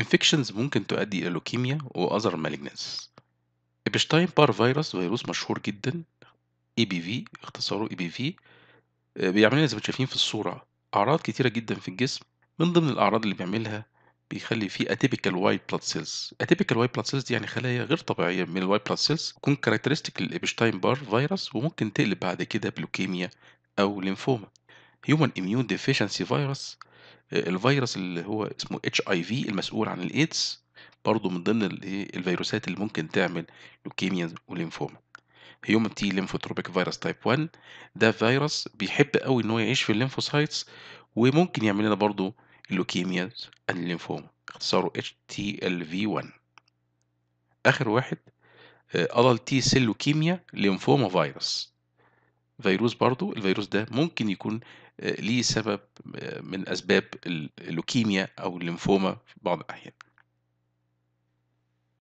infections ممكن تؤدي إلى لوكيميا other malignancies إبشتاين بار فيروس فيروس مشهور جدا EBV اختصاره EBV آه، بيعمل لنا زي ما انتم شايفين في الصورة أعراض كتيرة جدا في الجسم من ضمن الأعراض اللي بيعملها بيخلي فيه atypical white blood cells atypical white blood cells دي يعني خلايا غير طبيعيه من ال white blood cells تكون كاركترستيك للابشتاين بار فيروس وممكن تقلب بعد كده بلوكيميا او lymphoma. human immune deficiency virus الفيروس اللي هو اسمه اتش اي في المسؤول عن الايدز برضه من ضمن إيه، الفيروسات اللي ممكن تعمل لوكيميا وليمفوما هيومن تي ليمفوتروبيك فيروس تايب 1 ده فيروس بيحب قوي ان هو يعيش في الليمفوسايتس وممكن يعمل لنا برضه اللوكيميا الليمفوما اختصاره اتش تي ال في 1 اخر واحد ادل تي سيل لوكيميا ليمفوما فيروس فيروس برضو الفيروس ده ممكن يكون آه، ليه سبب آه، من أسباب اللوكيميا أو الليمفوما في بعض الأحيان